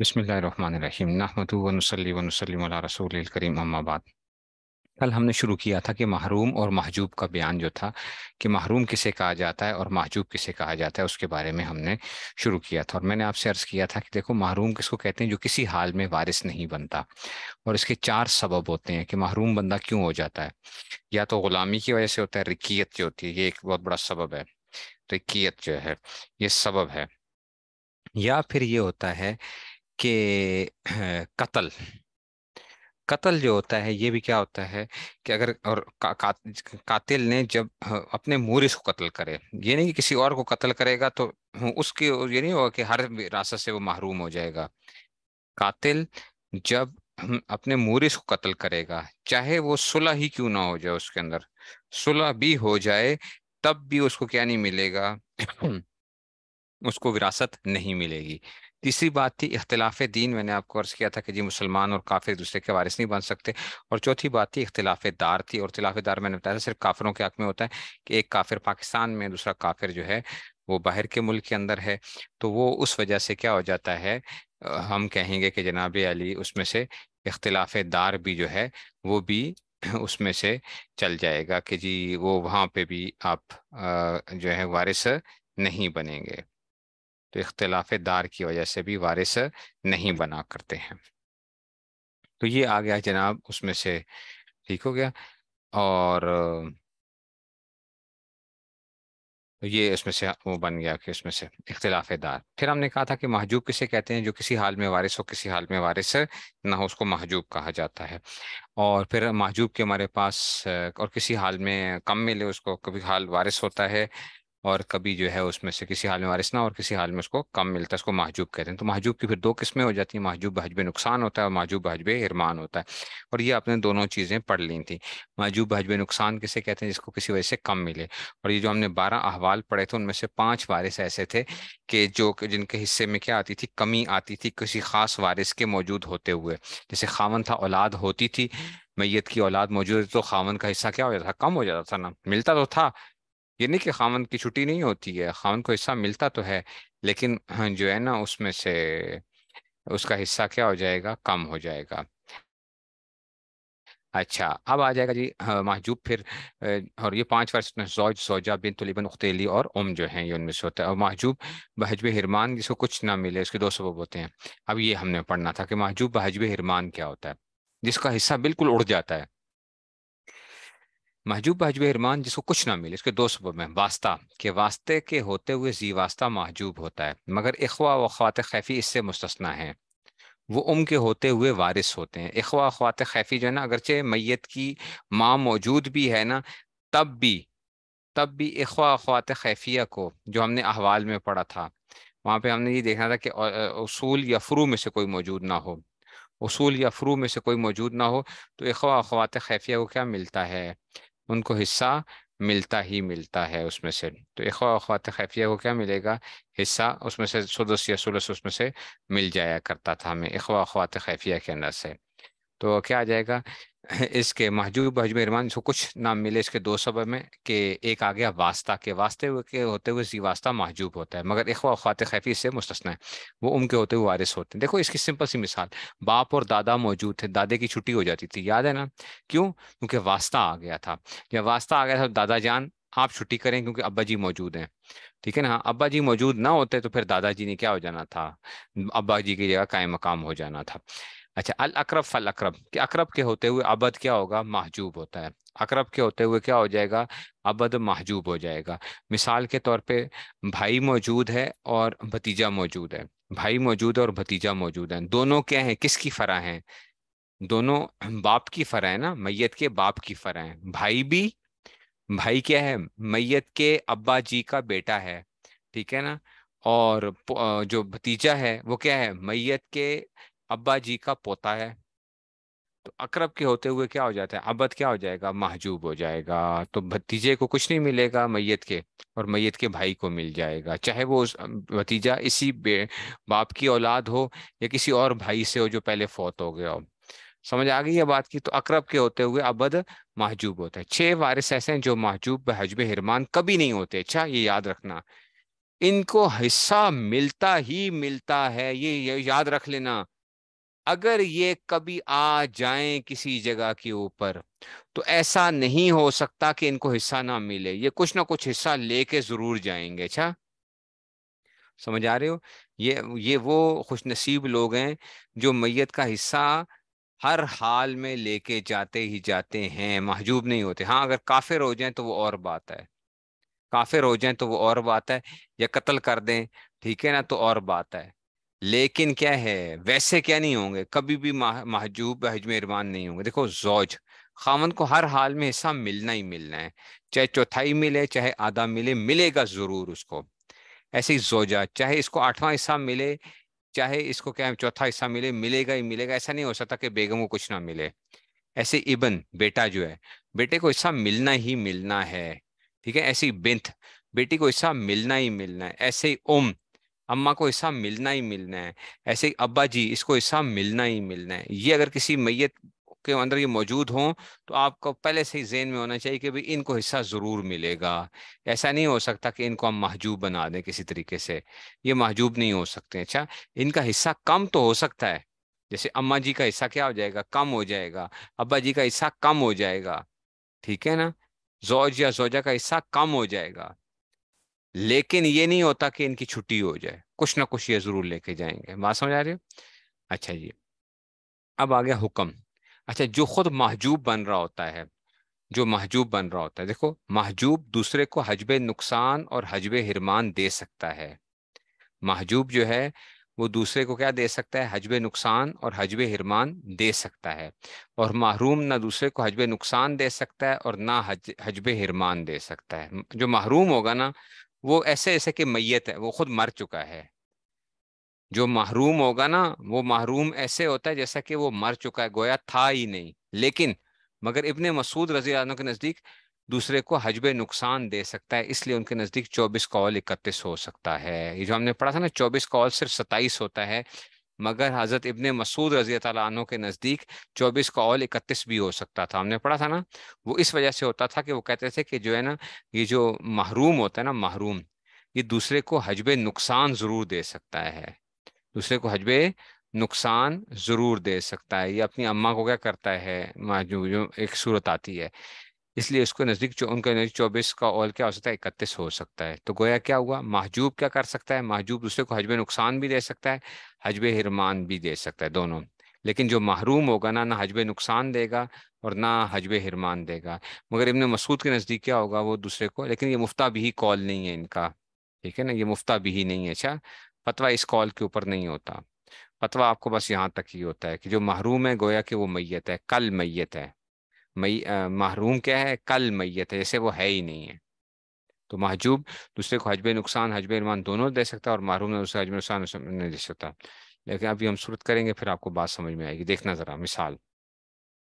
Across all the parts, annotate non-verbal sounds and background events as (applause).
बसमीम नाहमद वनसली वनसलम रसूल करीम अम्माबाद कल हमने शुरू किया था कि महरूम और महजूब का बयान जो था कि महरूम किसे कहा जाता है और महजूब किसे कहा जाता है उसके बारे में हमने शुरू किया था और मैंने आपसे अर्ज़ किया था कि देखो महरूम किसको कहते हैं जो किसी हाल में वारिस नहीं बनता और इसके चार सबब होते हैं कि महरूम बंदा क्यों हो जाता है या तो ग़ुलामी की वजह से होता है रिकीयत जो होती है ये एक बहुत बड़ा सबब है रिकीयत जो है ये सबब है या फिर ये होता है कि (clears throat) कत्ल कत्ल जो होता है ये भी क्या होता है कि अगर और का, का, कातिल ने जब अपने मूरिस को कत्ल करे ये नहीं कि किसी और को कत्ल करेगा तो उसकी ये नहीं होगा कि हर रास्ता से वो महरूम हो जाएगा कातिल जब अपने मूरिस को कत्ल करेगा चाहे वो सुलह ही क्यों ना हो जाए उसके अंदर सुलह भी हो जाए तब भी उसको क्या नहीं मिलेगा (clears throat) उसको विरासत नहीं मिलेगी तीसरी बात थी इख्तलाफ दीन मैंने आपको अर्ज़ किया था कि जी मुसलमान और काफिर दूसरे के वारिस नहीं बन सकते और चौथी बात थी इख्तलाफ दार थी और इख्तलाफ दार मैंने बताया था सिर्फ काफिरों के हक में होता है कि एक काफिर पाकिस्तान में दूसरा काफिर जो है वो बाहर के मुल्क के अंदर है तो वो उस वजह से क्या हो जाता है हम कहेंगे कि जनाब अली उसमें से इख्तलाफ दार भी जो है वो भी (clears throat) उसमें से चल जाएगा कि जी वो वहाँ पे भी आप जो है वारिस नहीं बनेंगे तो इख्तलाफ दार की वजह से भी वारिस नहीं बना करते हैं तो ये आ गया जनाब उसमें से ठीक हो गया और तो ये इसमें से वो बन गया कि उसमें से इख्तलाफ दार फिर हमने कहा था कि महजूब किसे कहते हैं जो किसी हाल में वारिस हो किसी हाल में वारिस ना हो उसको महजूब कहा जाता है और फिर महजूब के हमारे पास और किसी हाल में कम मिले उसको कभी हाल वारिस होता है और कभी जो है उसमें से किसी हाल में वारिस ना और किसी हाल में उसको कम मिलता है उसको महजूब कहते हैं तो महजूब की फिर दो किस्में हो जाती हैं महजूब बहजब नुकसान होता है और महजूब बहजब इरमान होता है और ये आपने दोनों चीज़ें पढ़ ली थी महजूब बहजब नुकसान किसे कहते हैं जिसको किसी वजह से कम मिले और ये जो हमने बारह अहवाल पढ़े थे उनमें से पाँच वारिस ऐसे थे कि जो जिनके हिस्से में क्या आती थी कमी आती थी किसी ख़ास वारिस के मौजूद होते हुए जैसे खावन था औलाद होती थी मैयत की औलाद मौजूद तो खावन का हिस्सा क्या हो जाता था कम हो जाता था ना मिलता तो था ये नहीं कि खामन की छुट्टी नहीं होती है खामन को हिस्सा मिलता तो है लेकिन (clears throat) जो है ना उसमें से उसका हिस्सा क्या हो जाएगा कम हो जाएगा अच्छा अब आ जाएगा जी महजूब फिर और ये पांच वर्ष जोज सोजा बिन तलिबन उख्तेली और उम जो हैं ये उनमें से होता है और महजूब बहजब हिरमान जिसको कुछ ना मिले उसके दो सबब होते हैं अब ये हमने पढ़ना था कि महजूब बहजब हिरमान क्या होता है जिसका हिस्सा बिल्कुल उड़ जाता है महजूब महजूब इरमान जिसको कुछ ना मिले इसके दो सब में वास्ता के वास्ते के होते हुए जी वास्ता महजूब होता है मगर अखवा व ख़वात खैफ़ी इससे मुस्तना है वो उम के होते हुए वारिस होते हैं अखवा ख़वात खैफ़ी जो है ना अगरचे मैत की माँ मौजूद भी है ना तब भी तब भी अखवा ख़वात खैफ़िया को जो हमने अहवाल में पढ़ा था वहाँ पर हमने ये देखना था कि असूल या फ्रू में से कोई मौजूद ना हो असूल या फ्रू में से कोई मौजूद ना हो तो अखवा अखवात खैफिया को क्या मिलता है उनको हिस्सा मिलता ही मिलता है उसमें से तो एक अखवात खैफिया को क्या मिलेगा हिस्सा उसमें से सुलस या सुलस उसमें से मिल जाया करता था हमें अखवा अखवात खैफिया के अंदर से तो क्या आ जाएगा इसके महजूब इरमान इसको कुछ नाम मिले इसके दो सब में कि एक आ गया वास्ता के वास्ते हुए के होते हुए जी वास्ता महजूब होता है मगर इखवा खात खैफी से मुस्तना है वो उम के होते हुए वारिस होते हैं देखो इसकी सिंपल सी मिसाल बाप और दादा मौजूद थे दादे की छुट्टी हो जाती थी याद है ना क्यों क्योंकि वास्ता आ गया था जब वास्ता आ गया था तो दादा जान आप छुट्टी करें क्योंकि अब्बा जी मौजूद हैं ठीक है ना अब्बा जी मौजूद ना होते तो फिर दादाजी ने क्या हो जाना था अब्बा जी की जगह कायम मकाम हो जाना था अच्छा अल अक्रब फल अकरब कि अकरब के होते हुए अबद क्या होगा महजूब होता है अकरब के होते हुए क्या हो जाएगा अबद महजूब हो जाएगा मिसाल के तौर पे भाई मौजूद है और भतीजा मौजूद है भाई मौजूद है और भतीजा मौजूद है दोनों क्या है किसकी फरा है दोनों बाप की फरा है ना मैयत के बाप की फरा है भाई भी भाई क्या है मैयत के अब्बा जी का बेटा है ठीक है ना और जो भतीजा है वो क्या है मैयत के अब्बा जी का पोता है तो अकरब के होते हुए क्या हो जाता है अबद क्या हो जाएगा महजूब हो जाएगा तो भतीजे को कुछ नहीं मिलेगा मैयत के और मैयत के भाई को मिल जाएगा चाहे वो उस भतीजा इसी बाप की औलाद हो या किसी और भाई से हो जो पहले फौत हो गया हो समझ आ गई ये बात की तो अकरब के होते हुए अबद महजूब होता है छह वारिस ऐसे हैं जो महजूब हजब हिरमान कभी नहीं होते अच्छा ये याद रखना इनको हिस्सा मिलता ही मिलता है ये याद रख लेना अगर ये कभी आ जाए किसी जगह के ऊपर तो ऐसा नहीं हो सकता कि इनको हिस्सा ना मिले ये कुछ ना कुछ हिस्सा लेके जरूर जाएंगे अच्छा समझ आ रहे हो ये ये वो खुशनसीब लोग हैं जो मैयत का हिस्सा हर हाल में लेके जाते ही जाते हैं महजूब नहीं होते हाँ अगर काफिर हो जाए तो वो और बात है काफिर हो जाए तो वो और बात है या कत्ल कर दें ठीक है ना तो और बात है लेकिन क्या है वैसे क्या नहीं होंगे कभी भी महजूब हजम इरमान नहीं होंगे देखो जौज खामन को हर हाल में हिस्सा मिलना ही मिलना है चाहे चौथाई मिले चाहे आधा मिले मिलेगा ज़रूर उसको ऐसे ही जोजा चाहे इसको आठवां हिस्सा मिले चाहे इसको क्या चौथा हिस्सा मिले मिलेगा ही मिलेगा ऐसा नहीं हो सकता कि बेगम को कुछ ना मिले ऐसे इबन बेटा जो है बेटे को हिस्सा मिलना ही मिलना है ठीक है ऐसी बिंथ बेटी को हिस्सा मिलना ही मिलना है ऐसे ही उम अम्मा को हिस्सा मिलना ही मिलना है ऐसे अब्बा जी इसको हिस्सा मिलना ही मिलना है ये अगर किसी मैयत के अंदर ये मौजूद हों तो आपको पहले से ही जेन में होना चाहिए कि भाई इनको हिस्सा ज़रूर मिलेगा ऐसा नहीं हो सकता कि इनको हम महजूब बना दें किसी तरीके से ये महजूब नहीं हो सकते अच्छा इनका हिस्सा कम तो हो सकता है जैसे अम्मा जी का हिस्सा क्या हो जाएगा कम हो जाएगा अब्बा जी का हिस्सा कम हो जाएगा ठीक है ना जोज या जोजा का हिस्सा कम हो जाएगा लेकिन ये नहीं होता कि इनकी छुट्टी हो जाए कुछ ना कुछ ये जरूर लेके जाएंगे बात समझ आ रही हो अच्छा जी अब आ गया हुक्म अच्छा जो खुद महजूब बन रहा होता है जो महजूब बन रहा होता है देखो महजूब दूसरे को हजब नुकसान और हजब हिरमान दे सकता है महजूब जो है वो दूसरे को क्या दे सकता है हजब नुकसान और हजब हिरमान दे सकता है और महरूम ना दूसरे को हजब नुकसान दे सकता है और ना हज हजब हिरमान दे सकता है जो महरूम होगा ना वो ऐसे ऐसे कि मैत है वो खुद मर चुका है जो महरूम होगा ना वो महरूम ऐसे होता है जैसा कि वो मर चुका है गोया था ही नहीं लेकिन मगर इबन मसूद रजी के नज़दीक दूसरे को हजब नुकसान दे सकता है इसलिए उनके नज़दीक चौबीस कॉल इकतीस हो सकता है ये जो हमने पढ़ा था ना चौबीस कॉल सिर्फ सत्ताईस होता है मगर हज़रत इबन मसूद रजी तु के नज़दीक चौबीस का ओल इकतीस भी हो सकता था हमने पढ़ा था ना वो इस वजह से होता था कि वो कहते थे कि जो है ना ये जो महरूम होता है ना महरूम ये दूसरे को हजब नुकसान ज़रूर दे सकता है दूसरे को हजब नुकसान ज़रूर दे सकता है ये अपनी अम्मा को क्या करता है जो एक सूरत आती है इसलिए उसको नज़दीक उनके नज़दीक चौबीस का ऑयल क्या हो सकता है इकतीस हो सकता है तो गोया क्या हुआ महजूब क्या कर सकता है महजूब दूसरे को हजब नुकसान भी दे सकता है हजब हिरमान भी दे सकता है दोनों लेकिन जो महरूम होगा ना ना हजब नुकसान देगा और ना हजब हिरमान देगा मगर इबन मसूद के नज़दीक क्या होगा वो दूसरे को लेकिन ये मुफ्ता भी कॉल नहीं है इनका ठीक है ना ये मुफ्ता भी नहीं है अच्छा फतवा इस कॉल के ऊपर नहीं होता फतवा आपको बस यहाँ तक ही होता है कि जो महरूम है गोया कि वो मैयत है कल मैत है मई महरूम क्या है कल मैत है जैसे वो है ही नहीं है तो महजूब दूसरे को हजब नुकसान हजब इमान दोनों दे सकता है और महरूम ने दूसरे हजब नुकसान नहीं दे सकता लेकिन अभी हम सूरत करेंगे फिर आपको बात समझ में आएगी देखना ज़रा मिसाल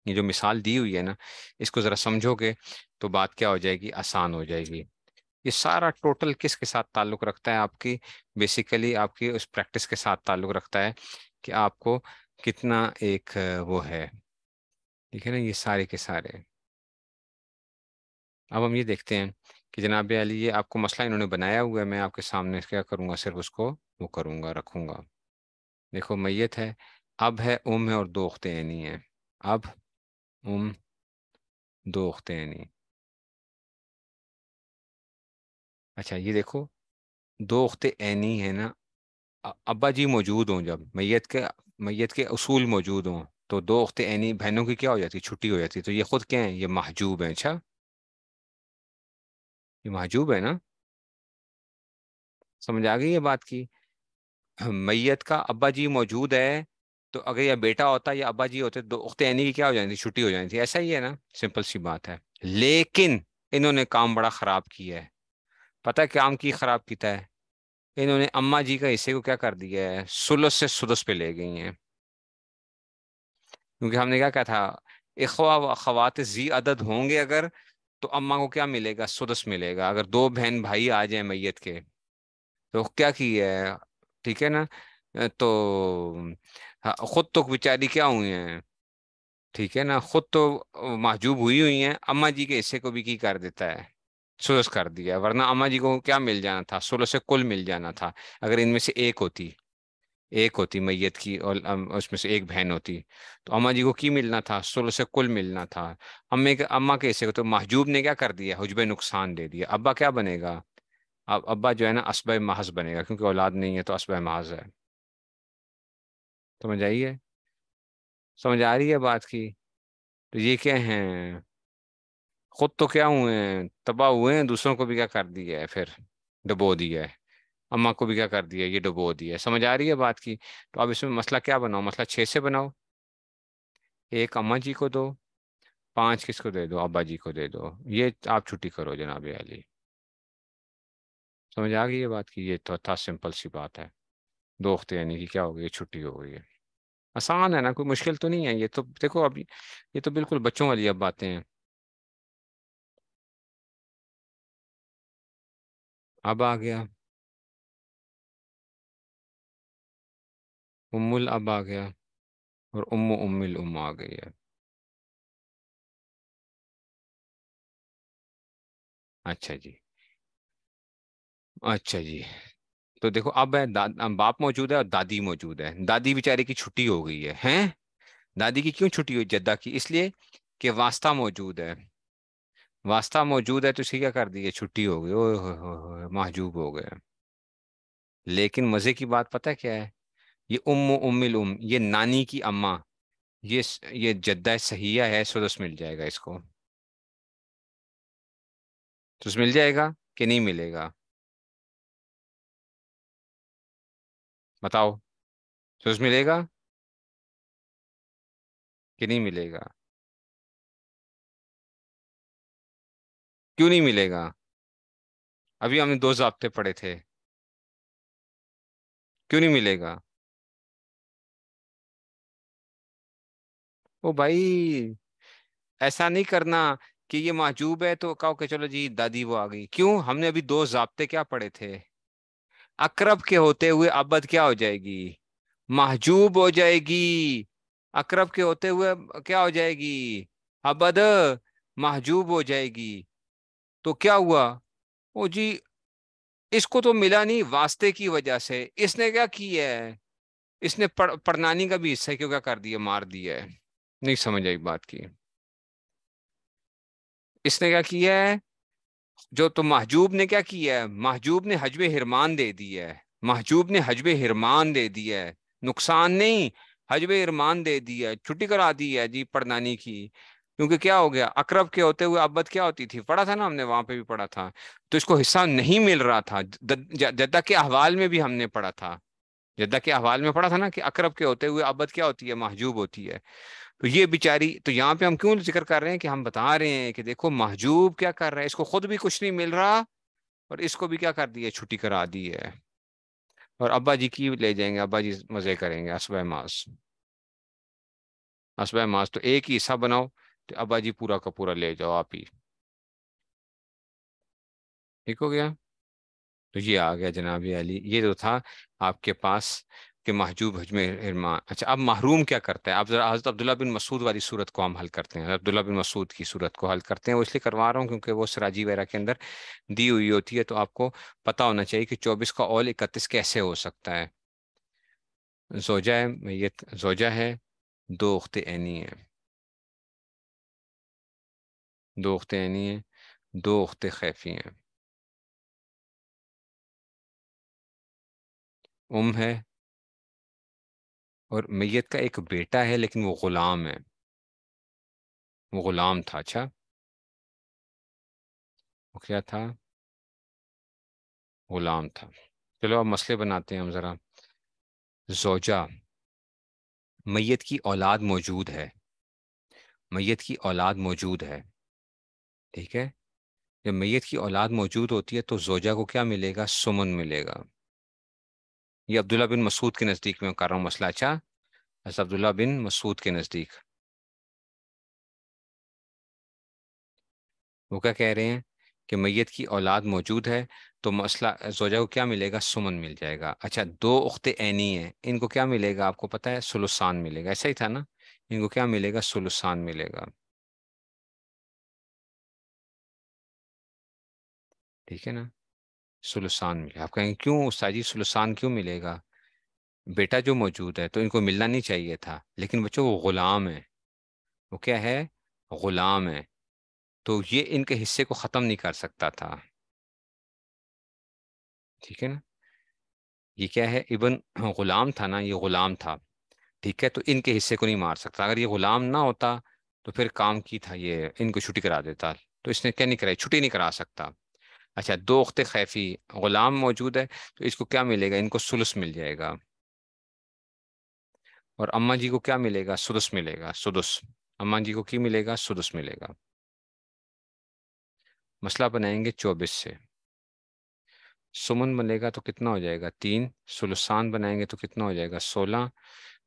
ये जो मिसाल दी हुई है ना इसको ज़रा समझोगे तो बात क्या हो जाएगी आसान हो जाएगी ये सारा टोटल किसके साथ ताल्लुक़ रखता है आपकी बेसिकली आपकी उस प्रैक्टिस के साथ ताल्लुक़ रखता है कि आपको कितना एक वो है ठीक है ना ये सारे के सारे अब हम ये देखते हैं कि जनाब अली ये आपको मसला इन्होंने बनाया हुआ है मैं आपके सामने क्या करूँगा सिर्फ उसको वो करूँगा रखूँगा देखो मैत है अब है उम है और दो अख्तनी है अब उम दो अख्तनी अच्छा ये देखो दो अख्त ऐनी है ना अब्बा जी मौजूद हों जब मैत के मैत के असूल मौजूद हों तो दो उख्त ऐनी बहनों की क्या हो जाती है छुट्टी हो जाती है तो ये खुद क्या है ये महजूब है अच्छा ये महजूब है ना समझ आ गई ये बात की मैयत का अब्बा जी मौजूद है तो अगर यह बेटा होता या अब्बा जी होते तो दो अख्ते ऐनी की क्या हो जाती थी छुट्टी हो जाती थी ऐसा ही है ना सिंपल सी बात है लेकिन इन्होंने काम बड़ा ख़राब किया है पता है काम की ख़राब किता है इन्होंने अम्मा जी का हिस्से को क्या कर दिया है सुलस से सुलस पे ले गई हैं क्योंकि हमने क्या कहा था इखवा व अखवात जी अदद होंगे अगर तो अम्मा को क्या मिलेगा सुदस मिलेगा अगर दो बहन भाई आ जाए मैयत के तो क्या की है ठीक है ना तो खुद तो बेचारी क्या हुई है ठीक है ना खुद तो महजूब हुई हुई हैं अम्मा जी के हिस्से को भी की कर देता है सुलस कर दिया वरना अम्मा जी को क्या मिल जाना था सुलस से कुल मिल जाना था अगर इनमें से एक होती एक होती मैयत की और उसमें से एक बहन होती तो अम्मा जी को की मिलना था सुल से कुल मिलना था अम्मे के अम्मा कैसे को तो महजूब ने क्या कर दिया हजब नुकसान दे दिया अब्बा क्या बनेगा अब अब्बा जो है ना असब महज बनेगा क्योंकि औलाद नहीं है तो असब महज है समझ आई है समझ आ रही है बात की तो ये क्या हैं खुद तो क्या हुए हैं तबाह हुए हैं दूसरों को भी क्या कर दिया है फिर डबो दिया है अम्मा को भी क्या कर दिया ये डुबो दिया समझ आ रही है बात की तो अब इसमें मसला क्या बनाओ मसला छः से बनाओ एक अम्मा जी को दो पाँच किसको दे दो अब्बा जी को दे दो ये आप छुट्टी करो जनाब अली समझ आ गई ये बात की ये तो था सिंपल सी बात है दोखते यानी कि क्या हो गई छुट्टी हो गई है आसान है ना कोई मुश्किल तो नहीं है ये तो देखो अब ये तो बिल्कुल बच्चों वाली अब बातें हैं अब आ गया उम्मुल अब आ गया और उम उम्मिल उम आ गई है अच्छा जी अच्छा जी तो देखो अब है दा, बाप मौजूद है और दादी मौजूद है दादी बेचारे की छुट्टी हो गई है हैं दादी की क्यों छुट्टी हुई जद्दा की इसलिए कि वास्ता मौजूद है वास्ता मौजूद है तो इसे क्या कर दिए छुट्टी हो गई ओ महजूब हो गए लेकिन मज़े की बात पता क्या है ये उम्म उम्मिल उम ये नानी की अम्मा ये ये जद्दा सहिया है सुदस तो मिल जाएगा इसको सुदस तो मिल जाएगा कि नहीं मिलेगा बताओ सुदस तो मिलेगा कि नहीं मिलेगा क्यों नहीं मिलेगा अभी हमने दो जबते पढ़े थे क्यों नहीं मिलेगा ओ भाई ऐसा नहीं करना कि ये महजूब है तो कहो के चलो जी दादी वो आ गई क्यों हमने अभी दो जबते क्या पढ़े थे अकरब के होते हुए अबद क्या हो जाएगी महजूब हो जाएगी अकरब के होते हुए क्या हो जाएगी अबद महजूब हो जाएगी तो क्या हुआ ओ जी इसको तो मिला नहीं वास्ते की वजह से इसने क्या किया है इसने पढ़नानी का भी हिस्सा क्यों क्या कर दिया मार दिया है नहीं समझ आई बात की इसने क्या किया है जो तो महजूब ने क्या किया है महजूब ने हजब हिरमान दे दिया है महजूब ने हजब हिरमान दे दिया है नुकसान नहीं हजब हिरमान दे दिया है छुट्टी करा दी है जी पड़नानी की क्योंकि क्या हो गया अकरब के होते हुए अब्बत क्या होती थी पढ़ा था ना हमने वहां पे भी पढ़ा था तो इसको हिस्सा नहीं मिल रहा था जद्दा के अहवाल में भी हमने पढ़ा था जद्दा के अहवाल में पढ़ा था ना कि अकरब के होते हुए अब्बत क्या होती है महजूब होती है तो ये बेचारी तो यहाँ पे हम क्यों जिक्र कर रहे हैं कि हम बता रहे हैं कि देखो महजूब क्या कर रहा है इसको खुद भी कुछ नहीं मिल रहा और इसको भी क्या कर दिया छुट्टी करा दी है और अब्बा जी की ले जाएंगे अब्बा जी मज़े करेंगे असब मास असब मास तो एक ही हिस्सा बनाओ तो अब्बा जी पूरा का पूरा ले जाओ आप ही ठीक हो गया तो ये आ गया जनाब अली ये जो तो था आपके पास कि महजूब हजम इरमा अच्छा अब महरूम क्या करता है अब ज़रा हज़रत अब्दुल्ला बिन मसूद वाली सूरत को हम हल करते हैं अब्दुल्ला बिन मसूद की सूरत को हल करते हैं वो इसलिए करवा रहा हूँ क्योंकि वो सराजी वगैरह के अंदर दी हुई होती है तो आपको पता होना चाहिए कि चौबीस का ऑल इकतीस कैसे हो सकता है जोजा है ये जोजा है दो उख्त ऐनी है दो उख्त ऐनी है दो उख्त खैफी हैं उम है और मैयत का एक बेटा है लेकिन वो गुलाम है वो गुलाम था अच्छा वो क्या था गुलाम था चलो अब मसले बनाते हैं हम ज़रा जोजा मैयत की औलाद मौजूद है मैयत की औलाद मौजूद है ठीक है जब मैयत की औलाद मौजूद होती है तो जोजा को क्या मिलेगा सुमन मिलेगा ये अब्दुल्ला बिन मसूद के नज़दीक में कर रहा हूँ मसला अच्छा अच्छा अब्दुल्ला बिन मसूद के नज़दीक वो क्या कह रहे हैं कि मैत की औलाद मौजूद है तो मसला जोजा को क्या मिलेगा सुमन मिल जाएगा अच्छा दो उख्ते ऐनी हैं इनको क्या मिलेगा आपको पता है सुलुसान मिलेगा ऐसा ही था ना इनको क्या मिलेगा सुलुसान मिलेगा ठीक है ना सुलसान मिले आप कहेंगे क्यों उस्ताजी जी सुलसान क्यों मिलेगा बेटा जो मौजूद है तो इनको मिलना नहीं चाहिए था लेकिन बच्चों वो ग़ुलाम है वो क्या है ग़ुलाम है तो ये इनके हिस्से को ख़त्म नहीं कर सकता था ठीक है ना ये क्या है इवन ग़ुलाम था ना ये ग़ुलाम था ठीक है तो इनके हिस्से को नहीं मार सकता अगर ये ग़ुलाम ना होता तो फिर काम की था ये इनको छुट्टी करा देता तो इसने क्या नहीं कराई छुट्टी नहीं करा सकता अच्छा दो अख्त खैफी ग़ुलाम मौजूद है तो इसको क्या मिलेगा इनको सुलस मिल जाएगा और अम्मा जी को क्या मिलेगा सुदस मिलेगा सुदस अम्मा जी को की मिलेगा सुदस मिलेगा मसला बनाएंगे चौबीस से सुमन बनेगा तो कितना हो जाएगा तीन सुलसान बनाएंगे तो कितना हो जाएगा सोलह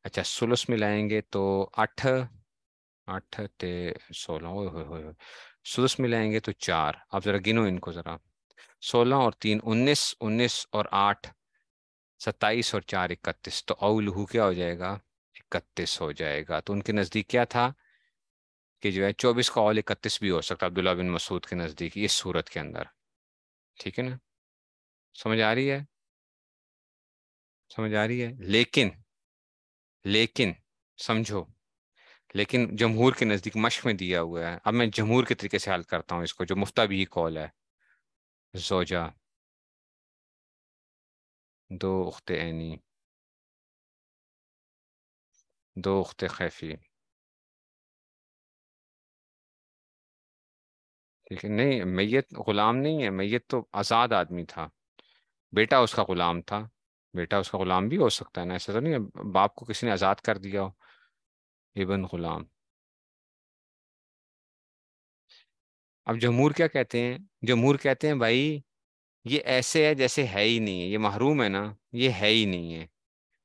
अच्छा सुलस मिलाएंगे तो आठ आठ ते सोलह सुलस मिलाएंगे तो चार आप ज़रा गिनो इनको ज़रा सोलह और तीन उन्नीस उन्नीस और आठ सत्ताईस और चार इकतीस तो औलहू क्या हो जाएगा इकतीस हो जाएगा तो उनके नज़दीक क्या था कि जो है चौबीस का औल इकतीस भी हो सकता अब्दुल्ला बिन मसूद के नज़दीक इस सूरत के अंदर ठीक है ना समझ आ रही है समझ आ रही है लेकिन लेकिन समझो लेकिन जमहूर के नज़दीक मश्क में दिया हुआ है अब मैं जमहूर के तरीके से हल करता हूँ इसको जो मुफ्ता भी कॉल है जोजा दो أخت آني दो أخت خافي ठीक है नहीं मैयत गुलाम नहीं है मैयत तो आज़ाद आदमी था बेटा उसका गुलाम था बेटा उसका गुलाम भी हो सकता है ना ऐसा तो नहीं बाप को किसी ने आज़ाद कर दिया हो इबन गुलाम अब जमहूर क्या कहते हैं जमहूर कहते हैं भाई ये ऐसे है जैसे है ही नहीं है ये महरूम है ना ये है ही नहीं है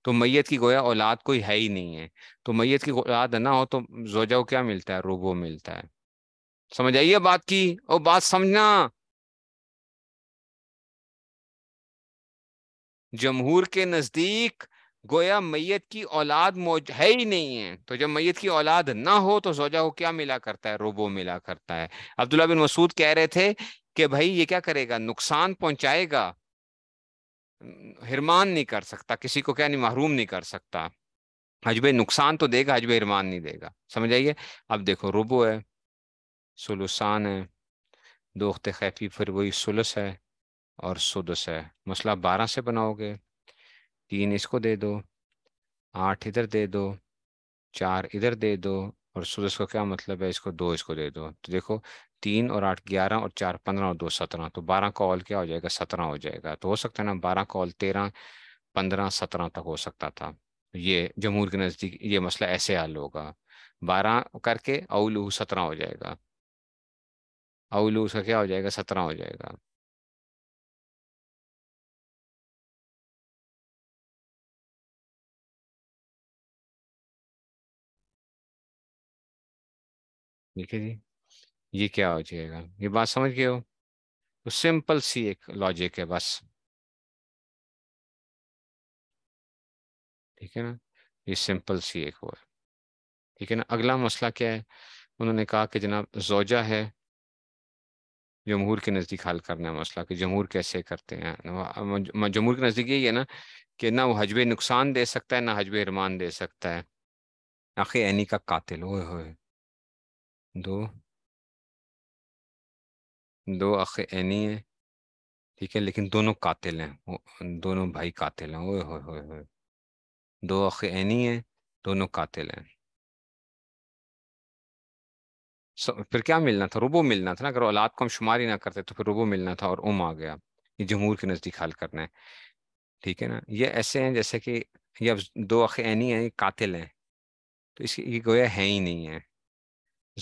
तो मैयत की गोया औलाद कोई है ही नहीं है तो मैयत की औलाद ना हो तो जोजा को क्या मिलता है रोबो मिलता है समझ आइए बात की और बात समझना जमहूर के नजदीक गोया मैयत की औलाद मौज है ही नहीं है तो जब मैयत की औलाद ना हो तो सोजा को क्या मिला करता है रोबो मिला करता है अब्दुल्ला बिन मसूद कह रहे थे कि भाई ये क्या करेगा नुकसान पहुंचाएगा हिरमान नहीं कर सकता किसी को क्या नहीं महरूम नहीं कर सकता हजबे नुकसान तो देगा हजबे हिरमान नहीं देगा समझ आइए अब देखो रुबो है सुलुसान है दोखते खैफी फिर वही सुलस है और सुदस है मसला बारह से बनाओगे तीन इसको दे दो आठ इधर दे दो चार इधर दे दो और सुदस का क्या मतलब है इसको दो इसको दे दो तो देखो तीन और आठ ग्यारह और चार पंद्रह और दो सत्रह तो बारह का ऑल क्या हो जाएगा सत्रह हो जाएगा तो हो सकता है ना बारह का ऑल तेरह पंद्रह सत्रह तक हो सकता था ये जमहूर के नज़दीक ये मसला ऐसे हल होगा बारह करके अउलू सत्रह हो जाएगा अउलू उसका क्या हो जाएगा सत्रह हो जाएगा ठीक है जी ये क्या हो जाएगा ये बात समझ गए हो तो सिंपल सी एक लॉजिक है बस ठीक है ना ये सिंपल सी एक वो है ठीक है ना अगला मसला क्या है उन्होंने कहा कि जनाब जोजा है जमहूर के नज़दीक हल करना है मसला कि जमहूर कैसे करते हैं जमहूर के नज़दीक यही है ना कि ना वो हजब नुकसान दे सकता है ना हजब अरमान दे सकता है आखिर एनी का कातिल ओ दो दो अखनी हैं ठीक है लेकिन दोनों कातिल हैं दोनों भाई कातिल हैं ओ हो हो हो दो ऐनी हैं दोनों कातिल हैं फिर क्या मिलना था रुबो मिलना था ना अगर औलाद को हम शुमारी ना करते तो फिर रुबो मिलना था और उम आ गया ये जमहूर के नज़दीक हल करना है ठीक है ना ये ऐसे हैं जैसे कि ये अब दो अख़ ऐनी हैं ये कातिल हैं तो इसकी गोया है ही नहीं है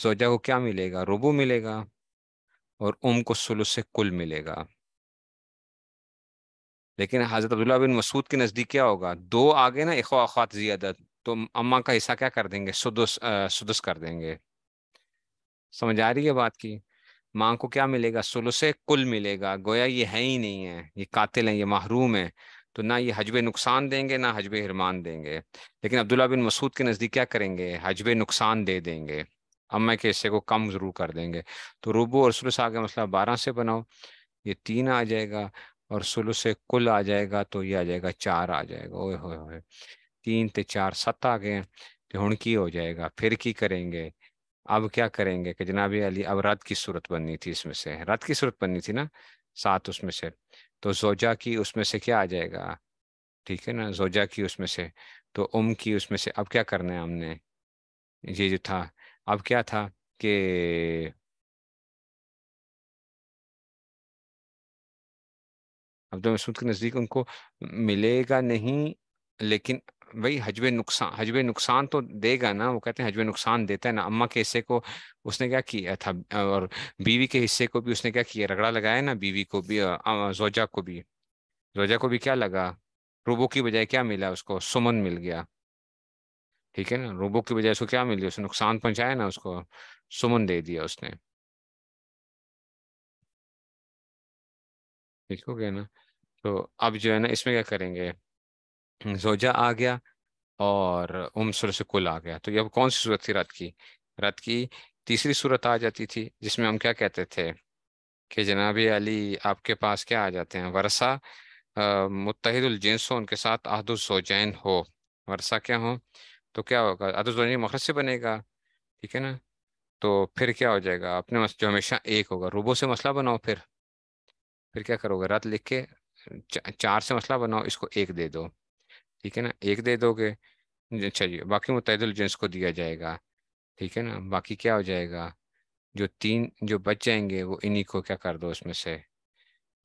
जोजा को क्या मिलेगा रुबो मिलेगा और उम को सुलु से कुल मिलेगा लेकिन हज़रत अब्दुल्ला बिन मसूद के नज़दीक क्या होगा दो आगे ना इखो अखात ज़ियादत तो अम्मा का हिस्सा क्या कर देंगे सुदस आ, सुदुस कर देंगे समझ आ रही है बात की माँ को क्या मिलेगा सुलु से कुल मिलेगा गोया ये है ही नहीं है ये कातिल है ये महरूम है तो ना ये हजब नुकसान देंगे ना हजब हरमान देंगे लेकिन अब्दुल्ला बिन मसूद के नज़दीक क्या करेंगे हजब नुकसान दे देंगे अब मैं के हिस्से को कम ज़रूर कर देंगे तो रुबो और सुलस आ गया मसला बारह से बनाओ ये तीन आ जाएगा और सुलु से कुल आ जाएगा तो ये आ जाएगा चार आ जाएगा ओए हो तीन ते चार सत आ गए तो हूँ की हो जाएगा फिर की करेंगे अब क्या करेंगे कि जनाब अली अब रद्द की सूरत बननी थी इसमें से रद्द की सूरत बननी थी ना सात उसमें से तो जोजा की उसमें से क्या आ जाएगा ठीक है ना जोजा की उसमें से तो उम की उसमें से अब क्या करना है हमने ये जो था अब क्या था कि अब्दुल तो मसूद के नज़दीक उनको मिलेगा नहीं लेकिन वही हजब नुकसान हजब नुकसान तो देगा ना वो कहते हैं हजब नुकसान देता है ना अम्मा के हिस्से को उसने क्या किया था और बीवी के हिस्से को भी उसने क्या किया रगड़ा लगाया ना बीवी को भी जोजा को भी जोजा को भी क्या लगा रूबो की बजाय क्या मिला उसको सुमन मिल गया ठीक है ना रोबो की बजाय उसको क्या मिल गया उसने नुकसान पहुंचाया ना उसको सुमन दे दिया उसने ठीक हो गया ना तो अब जो है ना इसमें क्या करेंगे जोजा आ गया और सुर से कुल आ गया तो ये अब कौन सी सूरत थी रात की रात की तीसरी सूरत आ जाती थी जिसमें हम क्या कहते थे कि जनाब अली आपके पास क्या आ जाते हैं वर्षा मुतहदुलजिन्स हो उनके साथ सोजैन हो वर्षा क्या हो तो क्या होगा अदरजोनी मखरज से बनेगा ठीक है ना तो फिर क्या हो जाएगा अपने जो हमेशा एक होगा रूबो से मसला बनाओ फिर फिर क्या करोगे रत लिख के चार से मसला बनाओ इसको एक दे दो ठीक है ना एक दे दोगे अच्छा जी बाकी मुतदल जिन्स को दिया जाएगा ठीक है ना बाकी क्या हो जाएगा जो तीन जो बच जाएंगे वो इन्हीं को क्या कर दो उसमें से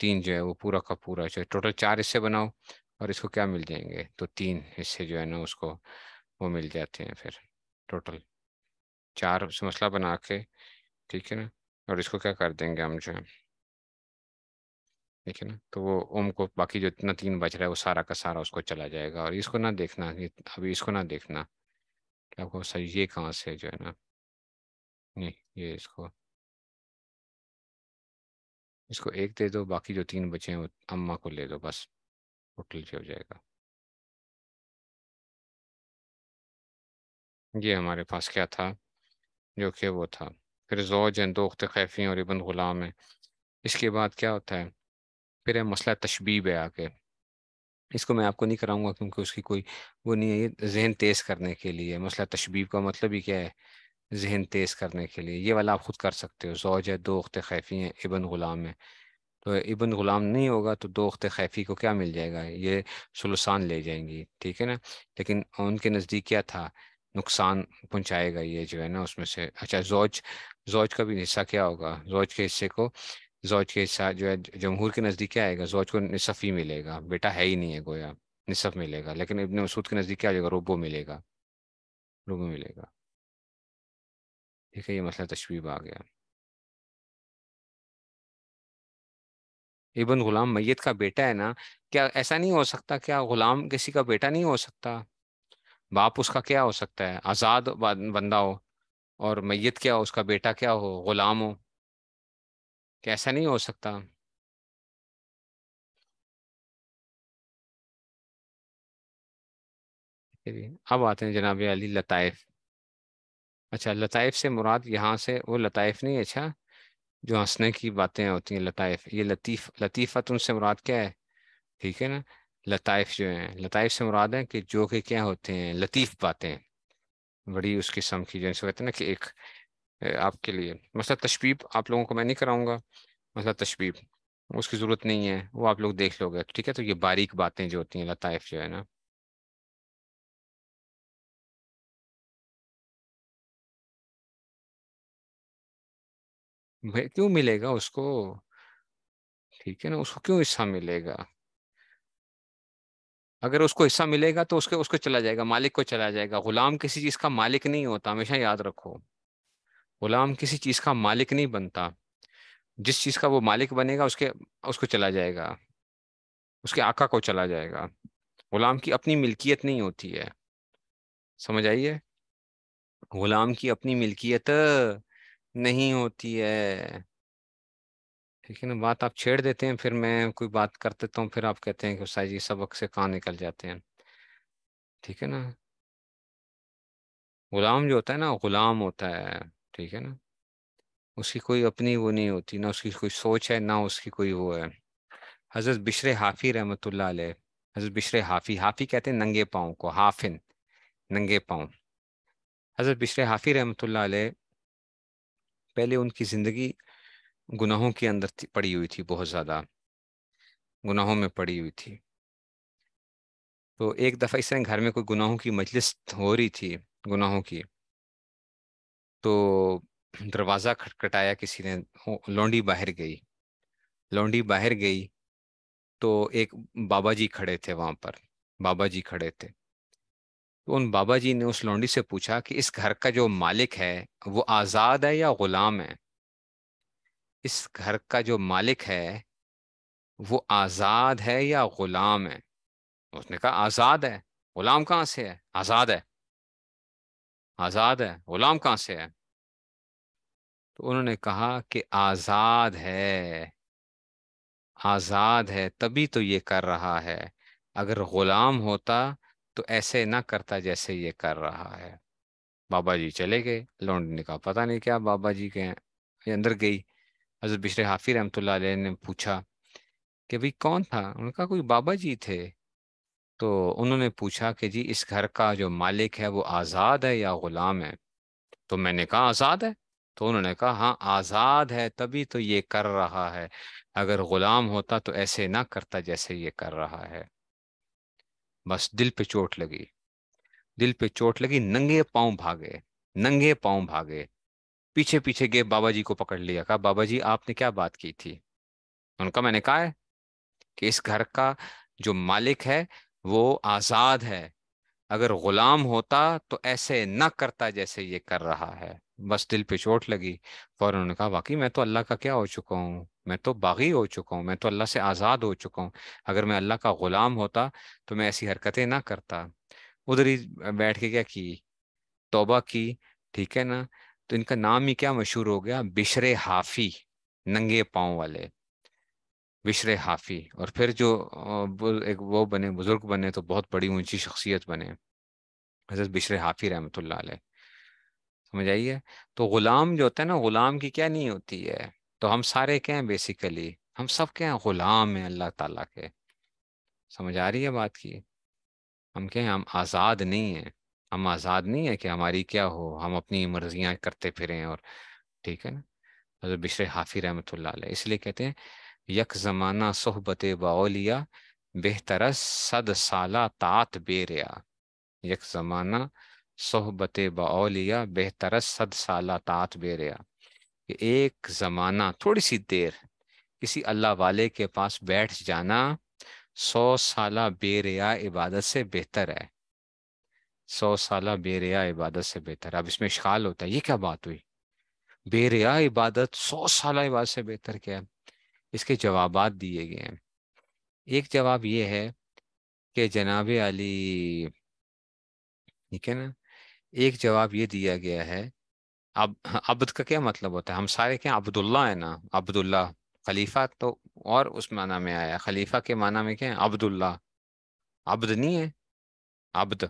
तीन जो है वो पूरा का पूरा जो टोटल चार हिस्से बनाओ और इसको क्या मिल जाएंगे तो तीन हिस्से जो है ना उसको वो मिल जाते हैं फिर टोटल चार मसला बना के ठीक है ना और इसको क्या कर देंगे हम जो है ठीक है ना तो वो ओम को बाकी जो इतना तीन बच रहा है वो सारा का सारा उसको चला जाएगा और इसको ना देखना अभी इसको ना देखना कि आपको सर ये कहाँ से जो है ना नहीं ये इसको इसको एक दे दो बाकी जो तीन बचे हैं वो अम्मा को ले दो बस टोटल हो जाएगा ये हमारे पास क्या था जो कि वो था फिर जोज हैं दोख्त खैफी और इबन ग़ुलाम है इसके बाद क्या होता है फिर है मसला तशबीब है आके इसको मैं आपको नहीं कराऊंगा क्योंकि उसकी कोई वो नहीं है ये जहन तेज़ करने के लिए मसला तशबीब का मतलब ही क्या है जहन तेज़ करने के लिए ये वाला आप ख़ुद कर सकते हो जोज है दोख्त खैफी हैं इबन ग़ुलाम है तो इबन ग़ुलाम नहीं होगा तो दोख्त खैफी को क्या मिल जाएगा ये सुलसान ले जाएंगी ठीक है ना लेकिन उनके नज़दीक क्या था नुकसान पहुंचाएगा ये जो है ना उसमें से अच्छा जोज जोज का भी हिस्सा क्या होगा जोज के हिस्से को जोज के हिस्सा जो है जमहूर के नज़दीक क्या आएगा जोज को निसफ ही मिलेगा बेटा है ही नहीं है गोया निसफ़ मिलेगा लेकिन इबन मसूद के नज़दीक क्या आ जाएगा रोबो मिलेगा रोबो मिलेगा ठीक है ये मसला तशवीब आ गया इबन गुलाम मैयत का बेटा है ना क्या ऐसा नहीं हो सकता क्या गुलाम किसी का बेटा नहीं हो सकता बाप उसका क्या हो सकता है आज़ाद बंदा हो और मैत क्या हो उसका बेटा क्या हो गुलाम हो कैसा नहीं हो सकता अब आते हैं जनाब अली लताइफ अच्छा लताइफ से मुराद यहाँ से वो लताइफ नहीं अच्छा जो हंसने की बातें होती हैं लताइफ ये लतीफ़ तो उनसे मुराद क्या है ठीक है ना लताइफ जो हैं लताइफ से मुराद हैं कि जो कि क्या होते हैं लतीफ़ बातें बड़ी उस किस्म की जो कहते हैं ना कि एक आपके लिए मसला तशबीब आप लोगों को मैं नहीं कराऊंगा मसला तशबीब उसकी ज़रूरत नहीं है वो आप लोग देख लोगे ठीक है तो ये बारीक बातें जो होती हैं लताइफ जो है ना क्यों मिलेगा उसको ठीक है ना उसको क्यों हिस्सा मिलेगा अगर उसको हिस्सा मिलेगा तो उसके उसको चला जाएगा मालिक को चला जाएगा गुलाम किसी चीज़ का मालिक नहीं होता हमेशा याद रखो गुलाम किसी चीज़ का मालिक नहीं बनता जिस चीज़ का वो मालिक बनेगा उसके उसको चला जाएगा उसके आका को चला जाएगा गुलाम की अपनी मिल्कियत नहीं होती है समझ आइए गुलाम की अपनी मिल्कियत नहीं होती है ठीक है ना बात आप छेड़ देते हैं फिर मैं कोई बात कर देता हूँ फिर आप कहते हैं कि साई जी सबक से कहाँ निकल जाते हैं ठीक है ना गुलाम जो होता है ना गुलाम होता है ठीक है ना उसकी कोई अपनी वो नहीं होती ना उसकी कोई सोच है ना उसकी कोई वो है हज़रत बिशर हाफ़ी रहमत ला हज़रत बिशर हाफ़ी हाफ़ी कहते हैं नंगे पाँव को हाफिन नंगे पाँव हज़रत बिशर हाफ़ी रहमत पहले उनकी ज़िंदगी गुनाहों के अंदर पड़ी हुई थी बहुत ज़्यादा गुनाहों में पड़ी हुई थी तो एक दफ़ा इस तरह घर में कोई गुनाहों की मजलिस हो रही थी गुनाहों की तो दरवाज़ा खटखटाया किसी ने लौंडी बाहर गई लौंडी बाहर गई तो एक बाबा जी खड़े थे वहाँ पर बाबा जी खड़े थे तो उन बाबा जी ने उस लौंडी से पूछा कि इस घर का जो मालिक है वो आज़ाद है या ग़ुलाम है इस घर का जो मालिक है वो आज़ाद है या ग़ुलाम है उसने कहा आज़ाद है ग़ुलाम कहां से है आज़ाद है आज़ाद है ग़ुलाम कहाँ से है तो उन्होंने कहा कि आज़ाद है आज़ाद है तभी तो ये कर रहा है अगर ग़ुलाम होता तो ऐसे ना करता जैसे ये कर रहा है बाबा जी चले गए ने का पता नहीं क्या बाबा जी के अंदर गई हज़रत बिशर हाफी रहमत ने पूछा कि भाई कौन था उनका कोई बाबा जी थे तो उन्होंने पूछा कि जी इस घर का जो मालिक है वो आज़ाद है या ग़ुलाम है तो मैंने कहा आज़ाद है तो उन्होंने कहा हाँ आज़ाद है तभी तो ये कर रहा है अगर ग़ुलाम होता तो ऐसे ना करता जैसे ये कर रहा है बस दिल पे चोट लगी दिल पे चोट लगी नंगे पाँव भागे नंगे पाँव भागे पीछे पीछे गए बाबा जी को पकड़ लिया कहा बाबा जी आपने क्या बात की थी उनका मैंने कहा है कि इस घर का जो मालिक है वो आज़ाद है अगर गुलाम होता तो ऐसे ना करता जैसे ये कर रहा है बस दिल पे चोट लगी फौरन उन्होंने कहा बाकी मैं तो अल्लाह का क्या हो चुका हूँ मैं तो बागी हो चुका हूँ मैं तो अल्लाह से आज़ाद हो चुका हूँ अगर मैं अल्लाह का ग़ुलाम होता तो मैं ऐसी हरकतें ना करता उधर ही बैठ के क्या की तोबा की ठीक है ना तो इनका नाम ही क्या मशहूर हो गया बिशरे हाफी नंगे पाँव वाले बिशरे हाफी और फिर जो एक वो बने बुज़ुर्ग बने तो बहुत बड़ी ऊंची शख्सियत बने हजरत बिशरे हाफी रहमत समझ आइए तो ग़ुलाम जो होता है ना ग़ुलाम की क्या नहीं होती है तो हम सारे क्या हैं बेसिकली हम सब क्या हैं ग़ुलाम हैं अल्लाह ताला के समझ आ रही है बात की हम क्या हैं हम आज़ाद नहीं हैं हम आज़ाद नहीं है कि हमारी क्या हो हम अपनी मर्जियाँ करते फिरें और ठीक है ना तो बिशर हाफी रहमत इसलिए कहते हैं यक ज़माना सोहबत बाओलिया बेहतर सद साला तात बेरिया यक ज़माना सोहबत बाओलिया बेहतर सद साला तात बेरिया एक ज़माना थोड़ी सी देर किसी अल्लाह वाले के पास बैठ जाना सौ साल बेरिया इबादत से बेहतर है सौ साल बेरिया इबादत से बेहतर अब इसमें शाल होता है ये क्या बात हुई बेरिया इबादत सौ साल इबादत से बेहतर क्या है इसके जवाब दिए गए हैं एक जवाब ये है कि जनाब अली ठीक है ना एक जवाब ये दिया गया है अब अब्द का क्या मतलब होता है हम सारे क्या अब्दुल्ला है ना अब्दुल्ला खलीफा तो और उस माना में आया खलीफा के माना में क्या है अब्दुल्ला अब्द नहीं है अब्द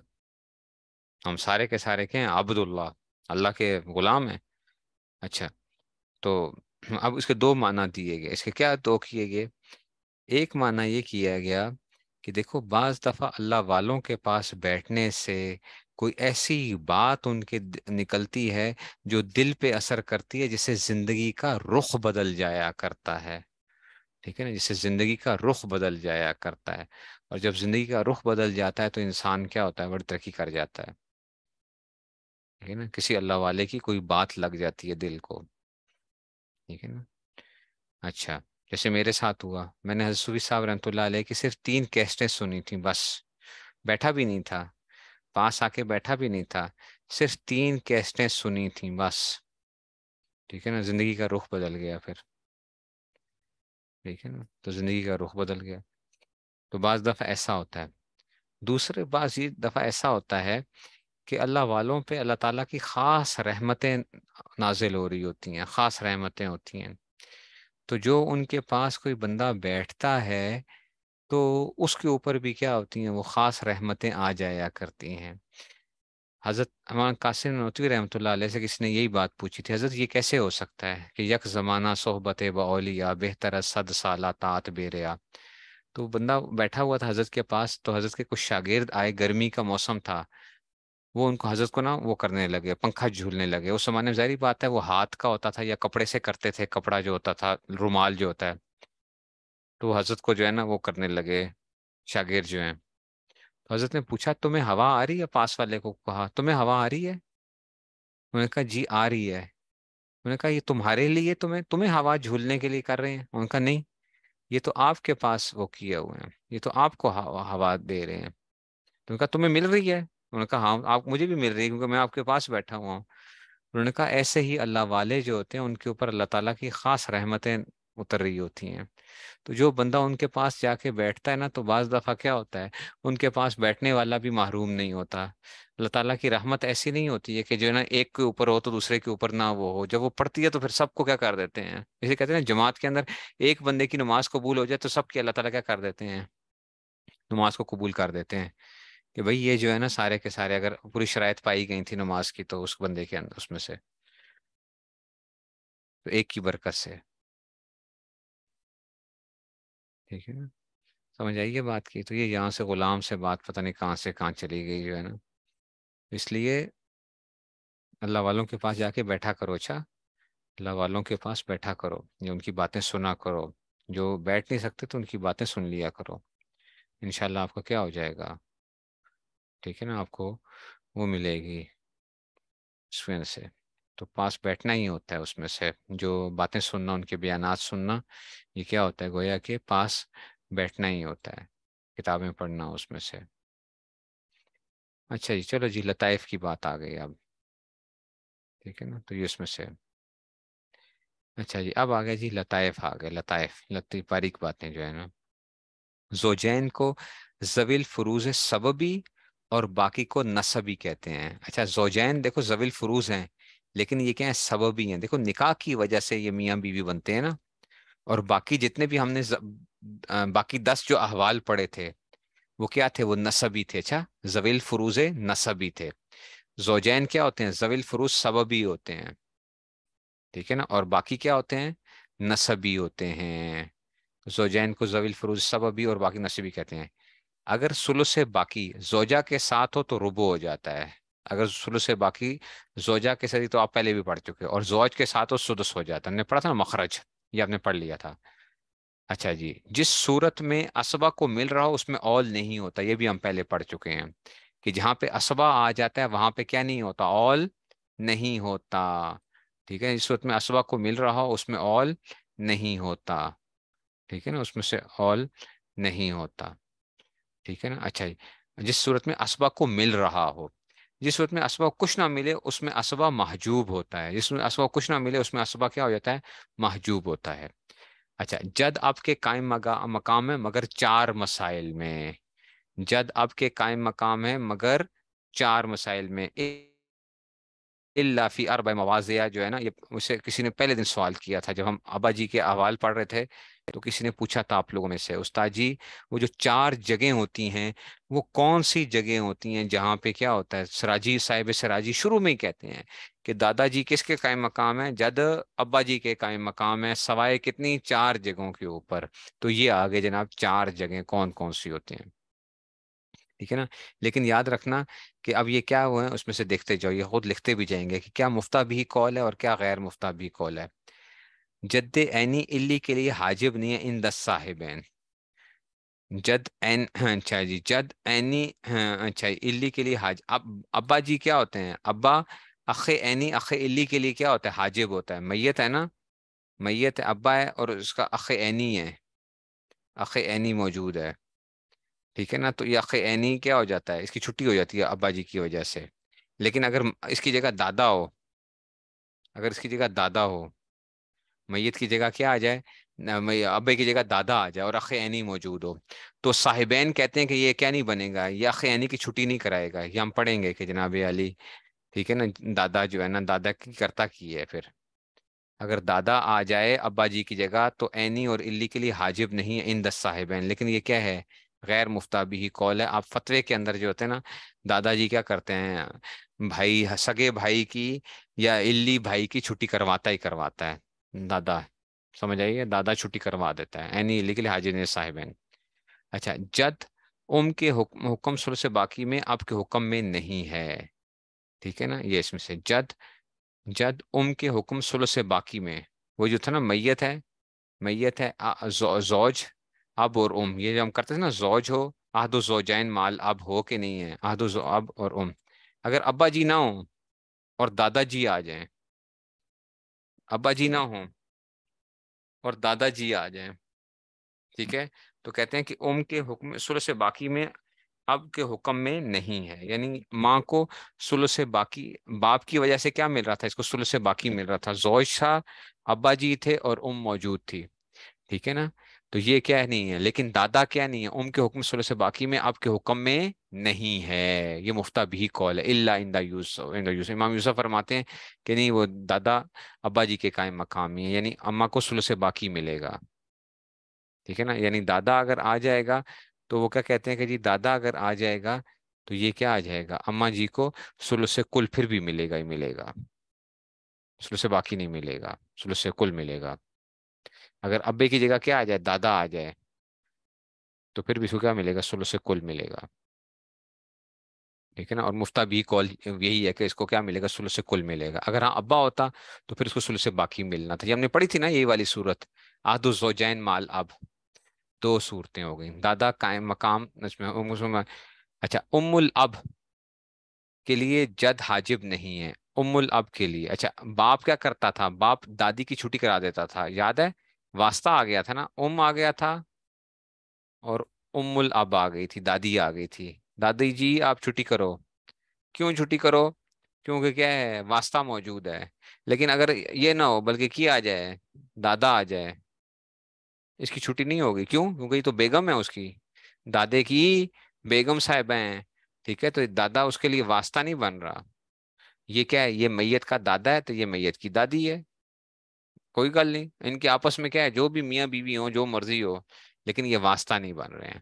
हम सारे के सारे के हैं अब्दुल्ला अल्लाह के गुलाम हैं अच्छा तो अब इसके दो माना दिए गए इसके क्या दो किए गए एक माना ये किया गया कि देखो बाज़ दफ़ा अल्लाह वालों के पास बैठने से कोई ऐसी बात उनके निकलती है जो दिल पे असर करती है जिससे ज़िंदगी का रुख बदल जाया करता है ठीक है ना जिससे ज़िंदगी का रुख बदल जाया करता है और जब ज़िंदगी का रुख बदल जाता है तो इंसान क्या होता है बड़ी तरक्की कर जाता है ठीक है ना किसी अल्लाह वाले की कोई बात लग जाती है दिल को ठीक है ना अच्छा जैसे मेरे साथ हुआ मैंने हजसूबी साहब रहमतुल्लाह की सिर्फ तीन कैस्टें सुनी थी बस बैठा भी नहीं था पास आके बैठा भी नहीं था सिर्फ तीन कैस्टें सुनी थी बस ठीक है ना ज़िंदगी का रुख बदल गया फिर ठीक है ना तो ज़िंदगी का रुख बदल गया तो बाज़ दफ़ा ऐसा होता है दूसरे बाज ये दफ़ा ऐसा होता है कि अल्लाह वालों पे अल्लाह ताला की ख़ास रहमतें नाजिल हो रही होती हैं ख़ास रहमतें होती हैं तो जो उनके पास कोई बंदा बैठता है तो उसके ऊपर भी क्या होती हैं वो ख़ास रहमतें आ जाया करती हैं हज़रत हमारा कासिम नौतवी रहमत ला से किसी ने यही बात पूछी थी हज़रत ये कैसे हो सकता है कि यक ज़माना सोहबत बौलिया बेहतर सद साला तात बेरिया तो बंदा बैठा हुआ था हज़रत के पास तो हज़रत के कुछ शागिर्द आए गर्मी का मौसम था वो उनको हजरत को ना वो करने लगे पंखा झूलने लगे उस जमाने में जारी बात है वो हाथ का होता था या कपड़े से करते थे कपड़ा जो होता था रुमाल जो होता है तो हजरत को जो है ना वो करने लगे शागिर जो है तो हजरत ने पूछा तुम्हें हवा आ रही है पास वाले को कहा तुम्हें हवा आ रही है उन्होंने कहा जी आ रही है उन्होंने कहा ये तुम्हारे लिए तुम्हें तुम्हें हवा झूलने के लिए कर रहे हैं उन्होंने कहा नहीं ये तो आपके पास वो किया हुए हैं ये तो आपको हवा, हवा दे रहे हैं तो उनका तुम्हें मिल रही है उन्होंने कहा हाँ आप मुझे भी मिल रही है क्योंकि मैं आपके पास बैठा हुआ हूँ उन्होंने कहा ऐसे ही अल्लाह वाले जो होते हैं उनके ऊपर अल्लाह ताला की खास रहमतें उतर रही होती हैं तो जो बंदा उनके पास जाके बैठता है ना तो बाज़ दफ़ा क्या होता है उनके पास बैठने वाला भी महरूम नहीं होता अल्लाह ताला की रहमत ऐसी नहीं होती है कि जो है ना एक के ऊपर हो तो दूसरे के ऊपर ना वो हो जब वो पढ़ती है तो फिर सबको क्या कर देते हैं इसे कहते हैं ना जमात के अंदर एक बंदे की नमाज कबूल हो जाए तो सबकी अल्लाह ताला क्या कर देते हैं नमाज को कबूल कर देते हैं कि भाई ये जो है ना सारे के सारे अगर पूरी शराय पाई गई थी नमाज की तो उस बंदे के अंदर उसमें से तो एक की बरकत से ठीक है ना समझ आई ये बात की तो ये यहाँ से ग़ुलाम से बात पता नहीं कहाँ से कहाँ चली गई जो है ना इसलिए अल्लाह वालों के पास जाके बैठा करो अच्छा अल्लाह वालों के पास बैठा करो जो उनकी बातें सुना करो जो बैठ नहीं सकते तो उनकी बातें सुन लिया करो इनशाला आपका क्या हो जाएगा ठीक है ना आपको वो मिलेगी स्वयं से तो पास बैठना ही होता है उसमें से जो बातें सुनना उनके बयान सुनना ये क्या होता है गोया के पास बैठना ही होता है किताबें पढ़ना उसमें से अच्छा जी चलो जी लताइफ की बात आ गई अब ठीक है ना तो ये उसमें से अच्छा जी अब आ गया जी लताइफ आ गए लताइफ लती बारीक बातें जो है ना जोजैन को जविल फरूज सबबी और बाकी को नसबी कहते हैं अच्छा जोजैन देखो जविल फरूज हैं लेकिन ये क्या है सबबी हैं देखो निकाह की वजह से ये मियाँ बीवी बनते हैं ना और बाकी जितने भी हमने ज... बाकी दस जो अहवाल पड़े थे वो क्या थे वो नसबी थे अच्छा जविल फरूज नसबी थे जोजैन क्या होते हैं जविल फरूज सबबी होते हैं ठीक है ना और बाकी क्या होते हैं नसबी होते हैं जोजैन को जविल फरूज सबबी और बाकी नसबी कहते हैं अगर सुल से बाकी जोजा के साथ हो तो रुबो हो जाता है अगर सुल से बाकी जोजा के सदी तो आप पहले भी पढ़ चुके और जोज के साथ हो सुदस हो जाता है हमने पढ़ा था ना मखरज ये आपने पढ़ लिया था अच्छा जी जिस सूरत में असबा को मिल रहा हो उसमें ऑल नहीं होता ये भी हम पहले पढ़ चुके हैं कि जहाँ पे असबा आ जाता है वहाँ पे क्या नहीं होता ऑल नहीं होता ठीक है जिस सूरत में असबा को मिल रहा हो उसमें ऑल नहीं होता ठीक है ना उसमें से ऑल नहीं होता ठीक है ना अच्छा जी जिस सूरत में असबा को मिल रहा हो जिस सूरत में असबा कुछ ना मिले उसमें असबा महजूब होता है जिसमें असबा कुछ ना मिले उसमें असबा क्या हो जाता है महजूब होता है अच्छा जद आपके कायम मकाम है मगर चार मसाइल में जद आपके कायम मकाम है मगर चार मसाइल में इलाफ़ी अरब मवाज़िया जो है ना ये उसे किसी ने पहले दिन सवाल किया था जब हम अबा जी के अहवाल पढ़ रहे थे तो किसी ने पूछा था आप लोगों में से उस्ताद जी वो जो चार जगह होती हैं वो कौन सी जगह होती हैं जहाँ पे क्या होता है सराजी साहिब सराजी शुरू में ही कहते हैं कि दादाजी किसके कायम मकाम है जद अब्बा जी के कायम मकाम है सवाए कितनी चार जगहों के ऊपर तो ये आगे जनाब चार जगह कौन कौन सी होती हैं ठीक है ना लेकिन याद रखना कि अब ये क्या हुआ है उसमें से देखते जाओ ये खुद लिखते भी जाएंगे कि क्या मुफ्ता भी कॉल है और क्या गैर मुफ्ता भी कॉल है जद एनी इल्ली के लिए हाजिब नहीं है इन दस साहिब जद एन हाँ, अच्छा जी जद एनी हाँ, अच्छा इल्ली के लिए हाज अब अब्बा जी क्या होते हैं अब्बा अखे एनी अखे इल्ली के लिए क्या होता है हाजिब होता है मैयत है ना मैयत अब्बा है और उसका अख एनी है अख एनी मौजूद है ठीक है ना तो ये अख एनी क्या हो जाता है इसकी छुट्टी हो जाती है अब्बा जी की वजह से लेकिन अगर इसकी जगह दादा हो अगर इसकी जगह दादा हो मैत की जगह क्या आ जाए अबे की जगह दादा आ जाए और अख ऐनी मौजूद हो तो साहिबैन कहते हैं कि ये क्या नहीं बनेगा ये अख ऐनी की छुट्टी नहीं कराएगा ये हम पढ़ेंगे कि जनाब अली ठीक है ना दादा जो है ना दादा की करता की है फिर अगर दादा आ जाए अब्बा जी की जगह तो ऐनी और इल्ली के लिए हाजिब नहीं है इन दस साहिबैन लेकिन ये क्या है गैर मुफ्ताबी ही कौल है आप फतवे के अंदर जो होते हैं ना दादाजी क्या करते हैं भाई सगे भाई की या इल्ली भाई की छुट्टी करवाता ही करवाता है दादा समझ आइए दादा छुट्टी करवा देता है एनी इलीगल हाजिर साहिब अच्छा जद उम के हुक्म सुर से बाकी में आपके हुक्म में नहीं है ठीक है ना ये इसमें से जद जद उम के हुक्म सुल से बाकी में वो जो था ना मैयत है मैयत है जोज जौज अब और उम ये जो हम करते थे ना जौज हो आहदो जोजैन माल अब हो के नहीं है आहदो अब और उम अगर अब्बा जी ना हो और दादा जी आ जाएं अब्बा जी ना हो और दादाजी आ जाए ठीक है तो कहते हैं कि उम के हुक्म सुल से बाकी में अब के हुक्म में नहीं है यानी माँ को सुल से बाकी बाप की वजह से क्या मिल रहा था इसको सुल से बाकी मिल रहा था जोश था अब्बा जी थे और उम मौजूद थी ठीक है ना तो ये क्या नहीं है लेकिन दादा क्या नहीं है उम के हुक्म सोलह से बाकी में आपके हुक्म में नहीं है ये मुफ्ता भी कॉल है इल्ला इंदा यूसुफ इंदा यूसुफ इमाम यूसफ फरमाते हैं कि नहीं वो दादा अब्बा जी के कायम मकामी है यानी अम्मा को सुलह से बाकी मिलेगा ठीक है ना यानी दादा अगर आ जाएगा तो वो क्या कहते हैं कि जी दादा अगर आ जाएगा तो ये क्या आ जाएगा अम्मा जी को सुलह से कुल फिर भी मिलेगा ही मिलेगा सुलह से बाकी नहीं मिलेगा सुलह से कुल मिलेगा अगर अबे की जगह क्या आ जाए दादा आ जाए तो फिर भी इसको क्या मिलेगा सुलह से कुल मिलेगा ठीक है ना और मुफ्ता भी कॉल यही है कि इसको क्या मिलेगा सुलह से कुल मिलेगा अगर हाँ अब्बा होता तो फिर इसको सुलह से बाकी मिलना था ये हमने पढ़ी थी ना यही वाली सूरत आदो जो जैन माल अब दो सूरतें हो गई दादा कायम मकाम अच्छा उमुल अब के लिए जद हाजिब नहीं है उमुल अब के लिए अच्छा बाप क्या करता था बाप दादी की छुट्टी करा देता था याद है वास्ता आ गया था ना उम आ गया था और उम्मुल अब आ गई थी दादी आ गई थी दादी जी आप छुट्टी करो क्यों छुट्टी करो क्योंकि क्या है वास्ता मौजूद है लेकिन अगर ये ना हो बल्कि की आ जाए दादा आ जाए इसकी छुट्टी नहीं होगी क्यों क्योंकि तो बेगम है उसकी दादे की बेगम साहब हैं ठीक है तो दादा उसके लिए वास्ता नहीं बन रहा ये क्या है ये मैयत का दादा है तो ये मैयत की दादी है कोई गल नहीं इनके आपस में क्या है जो भी मियाँ बीवी हो जो मर्जी हो लेकिन ये वास्ता नहीं बन रहे हैं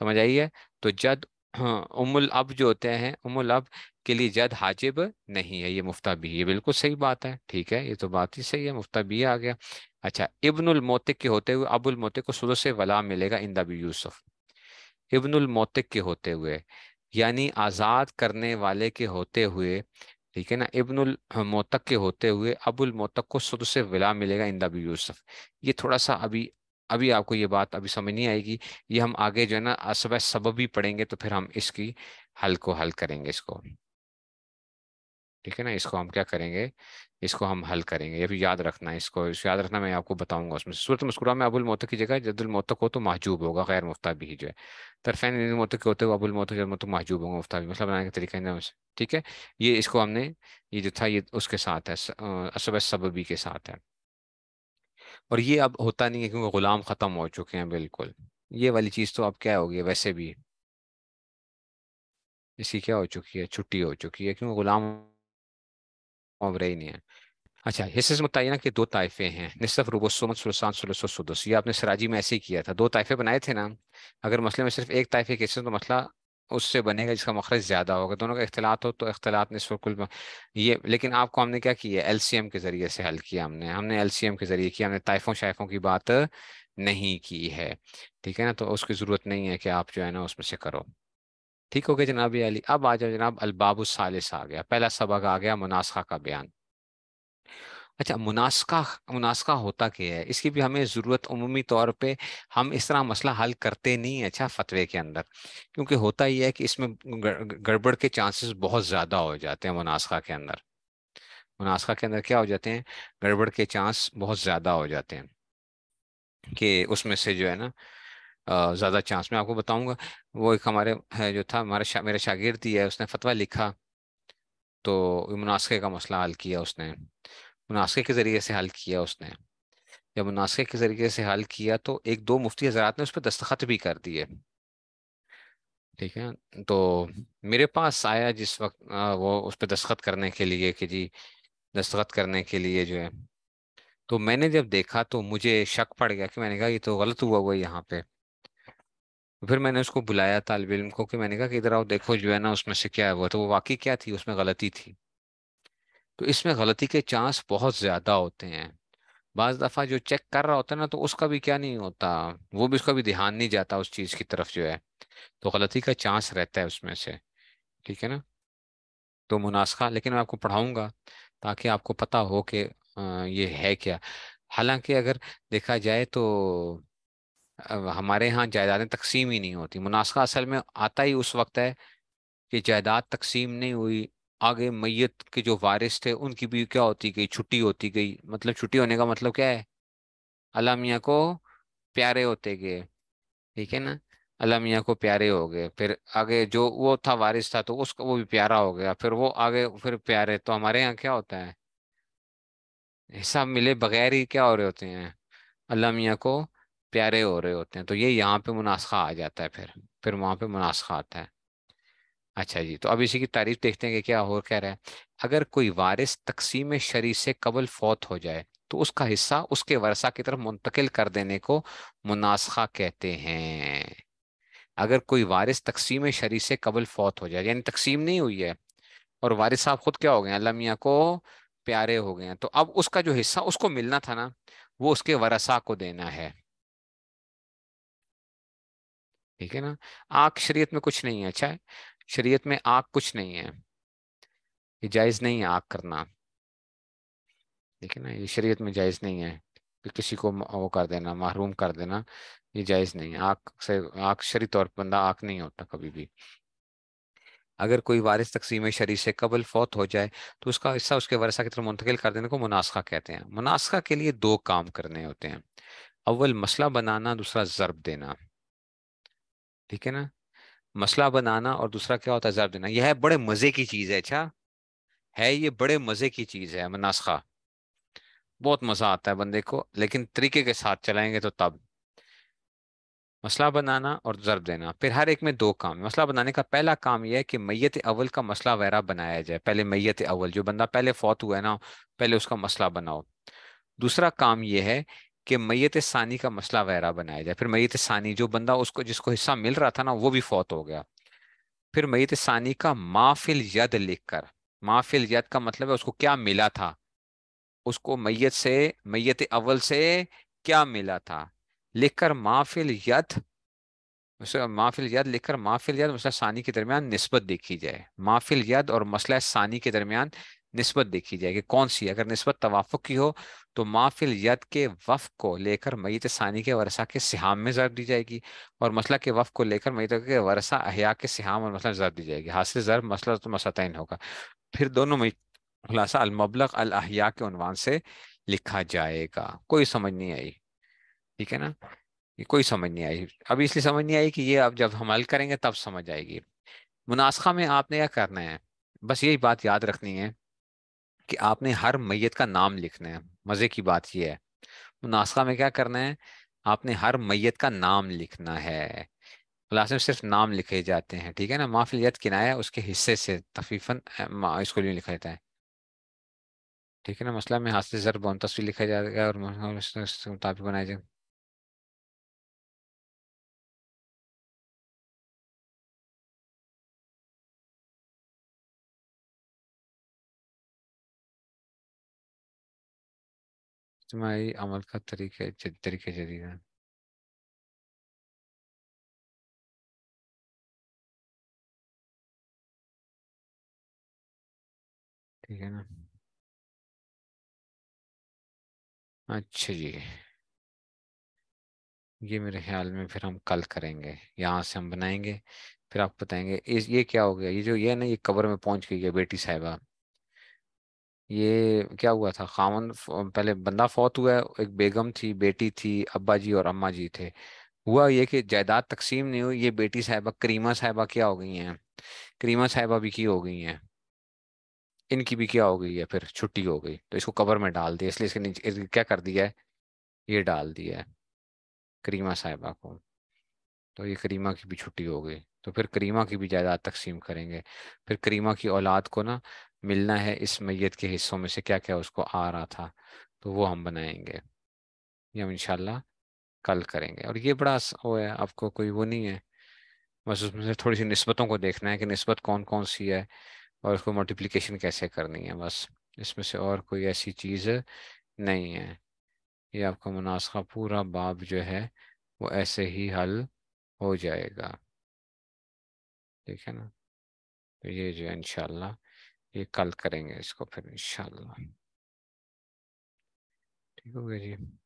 समझ आई है तो जद हाँ, उमुल अब जो होते हैं उमुल अब के लिए जद हाजिब नहीं है ये मुफ्ता भी ये बिल्कुल सही बात है ठीक है ये तो बात ही सही है मुफ्ता भी आ गया अच्छा इब्नुल मोतिक के होते हुए अबुल मोतिक को सुरह से वला मिलेगा इंदा दबी यूसुफ इब्नुल मोतिक के होते हुए यानी आज़ाद करने वाले के होते हुए ठीक है ना इब्नुल मोतक के होते हुए अबुल मोतक को सुद से विला मिलेगा इंदा बी यूसुफ ये थोड़ा सा अभी अभी आपको ये बात अभी समझ नहीं आएगी ये हम आगे जो है ना असब सबब भी पढ़ेंगे तो फिर हम इसकी हल को हल करेंगे इसको ठीक है ना इसको हम क्या करेंगे इसको हम हल करेंगे ये भी याद रखना है इसको इसको याद रखना मैं आपको बताऊंगा उसमें सूरत मस्कुरा में अबुल मोतक की जगह जदुल मोतक हो तो महजूब होगा गैर मुफ्ता भी जो है तरफेन मोतक के होते हुए अबुल मोतक जब मोतक महजूब होगा मुफ्ता भी मसला मतलब बनाने का तरीका है ठीक है ये इसको हमने ये जो था ये उसके साथ है असब सबबी के साथ है और ये अब होता नहीं है क्योंकि गुलाम ख़त्म हो चुके हैं बिल्कुल ये वाली चीज़ तो अब क्या होगी वैसे भी इसकी क्या हो चुकी है छुट्टी हो चुकी है क्योंकि गुलाम ऑमरेन है अच्छा हिस्स मुतयना के दो ताइफे हैं निसफ रुबोसोम सुलसान सुलसो ये आपने सराजी में ऐसे ही किया था दो ताइफे बनाए थे ना अगर मसले में सिर्फ एक ताइफे के तो मसला उससे बनेगा जिसका मखरज ज़्यादा होगा दोनों का अख्तिलात हो तो अख्तिलात ने कुल ये लेकिन आपको हमने क्या किया एल सी एम के ज़रिए से हल किया हमने हमने एल सी एम के ज़रिए किया हमने ताइफों शाइफों की बात नहीं की है ठीक है ना तो उसकी ज़रूरत नहीं है कि आप जो है ना उसमें से करो ठीक हो गया जनाब अली अब आ जाओ जनाब अलबाब सालिस आ गया पहला सबक आ गया मुनासखा का बयान अच्छा मुनासखा मुनासखा होता क्या है इसकी भी हमें ज़रूरत अमूमी तौर पे हम इस तरह मसला हल करते नहीं है अच्छा फतवे के अंदर क्योंकि होता ही है कि इसमें गड़बड़ के चांसेस बहुत ज़्यादा हो जाते हैं मुनासखा के अंदर मुनासखा के अंदर क्या हो जाते हैं गड़बड़ के चांस बहुत ज़्यादा हो जाते हैं कि उसमें से जो है ना ज़्यादा चांस मैं आपको बताऊंगा वो एक हमारे है जो था हमारे शा, मेरा शागिर्द ही है उसने फतवा लिखा तो मुनासिक का मसला हल किया उसने मुनासके के ज़रिए से हल किया उसने जब मुनासे के ज़रिए से हल किया तो एक दो मुफ्ती हजरात ने उस पर दस्तखत भी कर दिए ठीक है तो मेरे पास आया जिस वक्त वो उस पर दस्तखत करने के लिए कि जी दस्तखत करने के लिए जो है तो मैंने जब देखा तो मुझे शक पड़ गया कि मैंने कहा ये तो गलत हुआ हुआ यहाँ पे फिर मैंने उसको बुलाया तालब इम को कि मैंने कहा कि इधर आओ देखो जो है ना उसमें से क्या हुआ तो वो वाकई क्या थी उसमें गलती थी तो इसमें गलती के चांस बहुत ज़्यादा होते हैं बज़ दफ़ा जो चेक कर रहा होता है ना तो उसका भी क्या नहीं होता वो भी उसका भी ध्यान नहीं जाता उस चीज़ की तरफ जो है तो गलती का चांस रहता है उसमें से ठीक है ना तो मुनासखा लेकिन मैं आपको पढ़ाऊँगा ताकि आपको पता हो कि ये है क्या हालांकि अगर देखा जाए तो हमारे यहाँ जायदादें तकसीम ही नहीं होती मुनासा असल में आता ही उस वक्त है कि जायदाद तकसीम नहीं हुई आगे मैत के जो वारिस थे उनकी भी क्या होती गई छुट्टी होती गई मतलब छुट्टी होने का मतलब क्या है अलामिया को प्यारे होते गए ठीक है ना अलामिया को प्यारे हो गए फिर आगे जो वो था वारिस था तो उसका वो भी प्यारा हो गया फिर वो आगे फिर प्यारे तो हमारे यहाँ क्या होता है हिसाब मिले बगैर ही क्या हो रहे होते हैं अलामिया मियाँ को प्यारे हो रहे होते हैं तो ये यहाँ पे मुनासखा आ जाता है फिर फिर वहाँ पे मुनासखा आता है अच्छा जी तो अब इसी की तारीफ देखते हैं कि क्या और कह रहा है अगर कोई वारिस तकसीम शरी से कबल फौत हो जाए तो उसका हिस्सा उसके वर्षा की तरफ मुंतकिल कर देने को मुनासखा कहते हैं अगर कोई वारिस तकसीम शरी से कबल फौत हो जाए यानी तकसीम नहीं हुई है और वारिस साहब खुद क्या हो गए अल्लाह मियाँ को प्यारे हो गए हैं तो अब उसका जो हिस्सा उसको मिलना था ना वो उसके वरसा को देना है ठीक है ना आँख शरीयत में कुछ नहीं है अच्छा है शरीयत में आग कुछ नहीं है ये जायज़ नहीं है आग करना ठीक है ना ये शरीयत में जायज़ नहीं है कि किसी को वो कर देना महरूम कर देना ये जायज़ नहीं है आँख से आँख शरी तौर पर बंदा आँख नहीं होता कभी भी अगर कोई वारिस तकसीम शरीर से कबल फौत हो जाए तो उसका हिस्सा उसके वर्षा की तरफ मुंतकिल कर देने को मुनासखा कहते हैं मुनासखा के लिए दो काम करने होते हैं अव्वल मसला बनाना दूसरा ज़रब देना ठीक है ना मसला बनाना और दूसरा क्या होता है जब देना यह है बड़े मजे की चीज है अच्छा है ये बड़े मजे की चीज है मनासखा बहुत मजा आता है बंदे को लेकिन तरीके के साथ चलाएंगे तो तब मसला बनाना और जरब देना फिर हर एक में दो काम मसला बनाने का पहला काम यह है कि मैत अव्वल का मसला वगैरह बनाया जाए पहले मैयत अव्वल जो बंदा पहले फौत हुआ है ना पहले उसका मसला बनाओ दूसरा काम यह है कि मैत सानी का मसला वगैरह बनाया जाए फिर मैत सानी जो बंदा उसको जिसको हिस्सा मिल रहा था ना वो भी फौत हो गया फिर मैत सानी का माफिल यद लिखकर माफिल यद का मतलब है उसको क्या मिला था उसको मैत से मैत अव्वल से क्या मिला था लिखकर माफिल यद माफिल यद लिखकर माफिल यद मसला सानी के दरमियान नस्बत देखी जाए माफिल यद और मसला सानी के दरमियान नस्बत देखी जाएगी कौन सी अगर नस्बत तवाफ़ की हो तो माफिल यद के वफ़ को लेकर मईत सानी के वरसा के सिहाम में ज़र दी जाएगी और मसला के वफ़ को लेकर मईत के वरसा अहिया के सिहाम और मसला ज़र दी जाएगी हासिल ज़र मसला तो मसतन होगा फिर दोनों में खुलासा अलमबलग अलहिया के अनवान से लिखा जाएगा कोई समझ नहीं आई ठीक है ना ये कोई समझ नहीं आई अभी इसलिए समझ नहीं आई कि ये अब जब हम हल करेंगे तब समझ आएगी मुनासखा में आपने क्या करना है बस यही बात याद रखनी है कि आपने हर मैयत का नाम लिखना है मज़े की बात यह है मुनासा में क्या करना है आपने हर मैयत का नाम लिखना है क्लास में सिर्फ नाम लिखे जाते हैं ठीक है ना माफिलियत किनाया उसके हिस्से से तफीफन इसको लिए लिखा जाता है ठीक है ना मसला में हाथ से जर बन तस्वीर लिखा जाएगा और मुताबिक बनाया जाएगा इज्तमाही अमल का तरीके तरीके जदीदा ठीक है ना अच्छा जी ये मेरे ख्याल में फिर हम कल करेंगे यहाँ से हम बनाएंगे फिर आप बताएंगे इस ये क्या हो गया ये जो ये ना ये कब्र में पहुंच गई है बेटी साहिबा ये क्या हुआ था खामन पहले बंदा फौत हुआ है एक बेगम थी बेटी थी अब्बा जी और अम्मा जी थे हुआ ये कि जायदाद तकसीम नहीं हुई ये बेटी साहिबा करीमा साहिबा क्या हो गई हैं करीमा साहिबा भी की हो गई हैं इनकी भी क्या हो गई है फिर छुट्टी हो गई तो इसको कवर में डाल दिया इसलिए इसके नीचे क्या कर दिया है ये डाल दिया है करीमा साहिबा को तो ये करीमा की भी छुट्टी हो गई तो फिर करीमा की भी जायदाद तकसीम करेंगे फिर करीमा की औलाद को ना मिलना है इस मैत के हिस्सों में से क्या क्या उसको आ रहा था तो वो हम बनाएंगे ये हम इनशाला कल करेंगे और ये बड़ा वो है आपको कोई वो नहीं है बस उसमें से थोड़ी सी नस्बतों को देखना है कि नस्बत कौन कौन सी है और उसको मल्टीप्लिकेशन कैसे करनी है बस इसमें से और कोई ऐसी चीज़ नहीं है ये आपका मुनासा पूरा बाब जो है वो ऐसे ही हल हो जाएगा ठीक है ना तो ये जो है इनशाला ये कल करेंगे इसको फिर इनशाला हम्म। ठीक हो गया जी